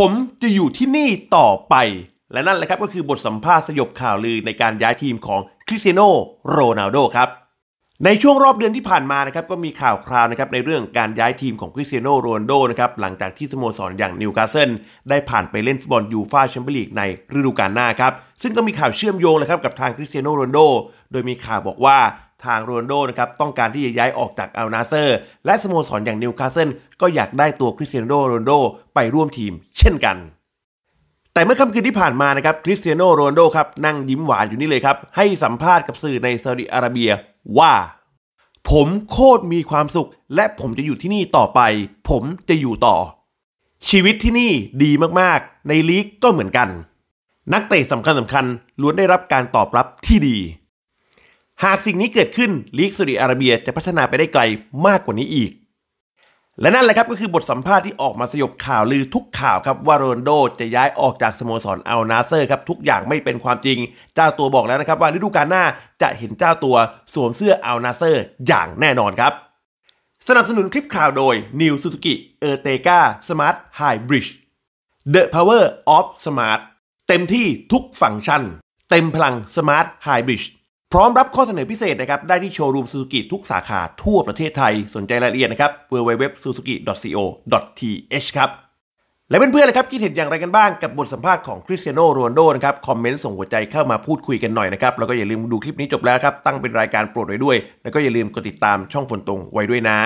ผมจะอยู่ที่นี่ต่อไป และนั่นแหละครับก็คือบทสัมภาษณ์สยบข่าวลือในการย้ายทีมของคริสเตียโนโรนัลโดครับในช่วงรอบเดือนที่ผ่านมานะครับก็มีข่าวคราวนะครับในเรื่องการย้ายทีมของคริสเตียโนโรนัลโดนะครับหลังจากที่สโมสรอย่างนิวคาสเซิลได้ผ่านไปเล่นฟุตบอลยูฟ่าแชมเปี้ยนลีกในฤดูกาลหน้าครับซึ่งก็มีข่าวเชื่อมโยงนะครับกับทางคริสเตียโนโรนัลโดโดยมีข่าวบอกว่าทางโรนโดนะครับต้องการที่จะย้ายออกจากอัลนาเซอร์ และสโมสรออย่างนิวคาสเซิลก็อยากได้ตัวคริสเตียโนโรนโด ไปร่วมทีมเช่นกัน แต่เมื่อค่ำคืนที่ผ่านมานะครับคริสเตียโนโรนโดครับ นั่งยิ้มหวานอยู่นี่เลยครับ ให้สัมภาษณ์กับสื่อในซาอุดิอาระเบีย ว่า ผมโคตรมีความสุข และผมจะอยู่ที่นี่ต่อไป ผมจะอยู่ต่อ ชีวิตที่นี่ดีมากๆ ในลีกก็เหมือนกัน นักเตะสำคัญสำคัญล้วนได้รับการตอบรับที่ดีหากสิ่งนี้เกิดขึ้นลีกสุดิอาระเบียจะพัฒนาไปได้ไกลมากกว่านี้อีก และนั่นแหละครับก็คือบทสัมภาษณ์ที่ออกมาสยบข่าวลือทุกข่าวครับว่าโรนโด จะย้ายออกจากสโมสรอัลนาเซอร์ครับทุกอย่างไม่เป็นความจริง เจ้าตัวบอกแล้วนะครับว่าฤดูกาลหน้าจะเห็นเจ้าตัวสวมเสื้ออัลนาเซอร์ อย่างแน่นอนครับ สนับสนุนคลิปข่าวโดย New Suzuki e r t e g a Smart High b r i d พา The Power of Smart เต็มที่ทุกฟังก์ชัน เต็มพลัง Smart h ไฮบ b r i d พร้อมรับข้อเสนอพิเศษนะครับได้ที่โชว์รูมซูซูกิทุกสาขาทั่วประเทศไทยสนใจรายละเอียดนะครับ www.suzuki.co.th ครับและเพื่อนๆเลยครับคิดเห็นอย่างไรกันบ้างกับบทสัมภาษณ์ของคริสเตียโนโรนโดนะครับคอมเมนต์ส่งหัวใจเข้ามาพูดคุยกันหน่อยนะครับแล้วก็อย่าลืมดูคลิปนี้จบแล้วครับ ตั้งเป็นรายการโปรดไว้ด้วย แล้วก็อย่าลืมกดติดตามช่องฝนตรงไว้ด้วยนะ